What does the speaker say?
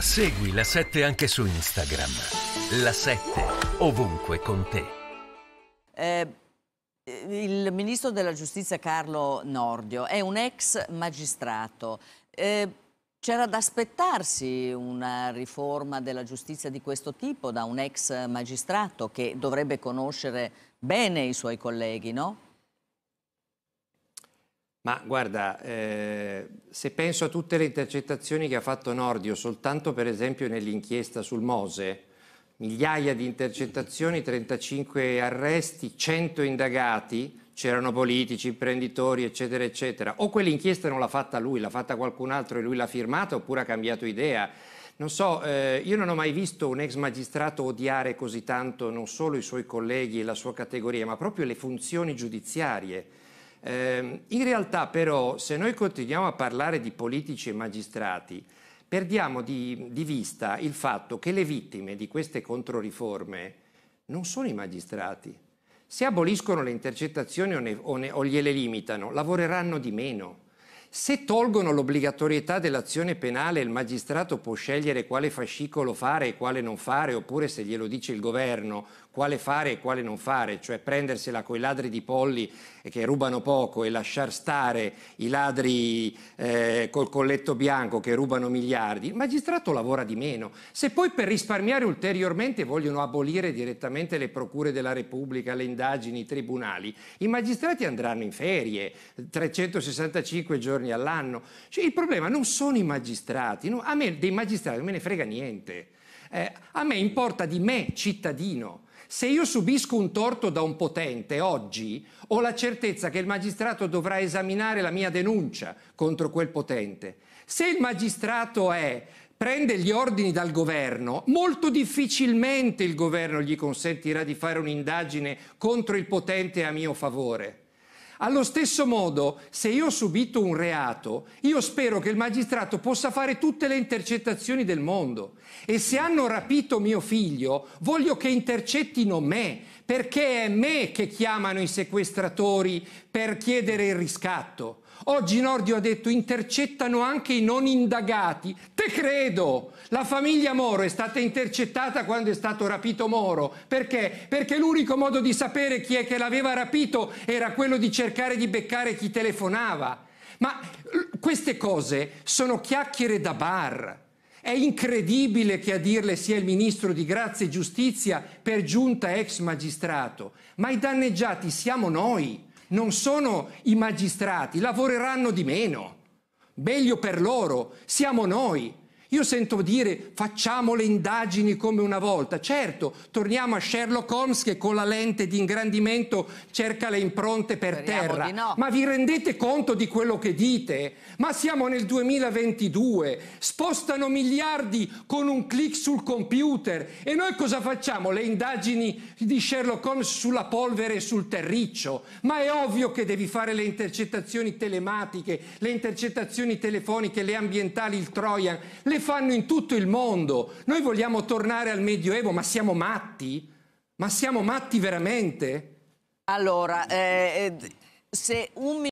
Segui la 7 anche su Instagram. La 7 ovunque con te. Eh, il ministro della giustizia Carlo Nordio è un ex magistrato. Eh, c'era da aspettarsi una riforma della giustizia di questo tipo da un ex magistrato che dovrebbe conoscere bene i suoi colleghi, no? Ma guarda, eh, se penso a tutte le intercettazioni che ha fatto Nordio, soltanto per esempio nell'inchiesta sul Mose, migliaia di intercettazioni, 35 arresti, 100 indagati, c'erano politici, imprenditori, eccetera, eccetera. O quell'inchiesta non l'ha fatta lui, l'ha fatta qualcun altro e lui l'ha firmata oppure ha cambiato idea. Non so, eh, io non ho mai visto un ex magistrato odiare così tanto non solo i suoi colleghi e la sua categoria, ma proprio le funzioni giudiziarie eh, in realtà però se noi continuiamo a parlare di politici e magistrati, perdiamo di, di vista il fatto che le vittime di queste controriforme non sono i magistrati. Se aboliscono le intercettazioni o, ne, o, ne, o gliele limitano, lavoreranno di meno. Se tolgono l'obbligatorietà dell'azione penale, il magistrato può scegliere quale fascicolo fare e quale non fare, oppure se glielo dice il governo, quale fare e quale non fare, cioè prendersela con i ladri di polli che rubano poco e lasciar stare i ladri eh, col colletto bianco che rubano miliardi, il magistrato lavora di meno. Se poi per risparmiare ulteriormente vogliono abolire direttamente le procure della Repubblica, le indagini, i tribunali, i magistrati andranno in ferie 365 giorni all'anno. Cioè, il problema non sono i magistrati, no? a me dei magistrati non me ne frega niente. Eh, a me importa di me cittadino. Se io subisco un torto da un potente oggi, ho la certezza che il magistrato dovrà esaminare la mia denuncia contro quel potente. Se il magistrato è prende gli ordini dal governo, molto difficilmente il governo gli consentirà di fare un'indagine contro il potente a mio favore. Allo stesso modo, se io ho subito un reato, io spero che il magistrato possa fare tutte le intercettazioni del mondo. E se hanno rapito mio figlio, voglio che intercettino me, perché è me che chiamano i sequestratori per chiedere il riscatto. Oggi Nordio ha detto intercettano anche i non indagati. Te credo! La famiglia Moro è stata intercettata quando è stato rapito Moro. Perché? Perché l'unico modo di sapere chi è che l'aveva rapito era quello di cercare cercare di beccare chi telefonava. Ma queste cose sono chiacchiere da bar. È incredibile che a dirle sia il ministro di Grazia e Giustizia, per giunta ex magistrato, ma i danneggiati siamo noi, non sono i magistrati, lavoreranno di meno. Meglio per loro, siamo noi. Io sento dire facciamo le indagini come una volta. Certo, torniamo a Sherlock Holmes che con la lente di ingrandimento cerca le impronte per Speriamo terra. No. Ma vi rendete conto di quello che dite? Ma siamo nel 2022, spostano miliardi con un clic sul computer e noi cosa facciamo? Le indagini di Sherlock Holmes sulla polvere e sul terriccio. Ma è ovvio che devi fare le intercettazioni telematiche, le intercettazioni telefoniche, le ambientali, il Trojan, le fanno in tutto il mondo? Noi vogliamo tornare al Medioevo, ma siamo matti? Ma siamo matti veramente? Allora, eh, eh se un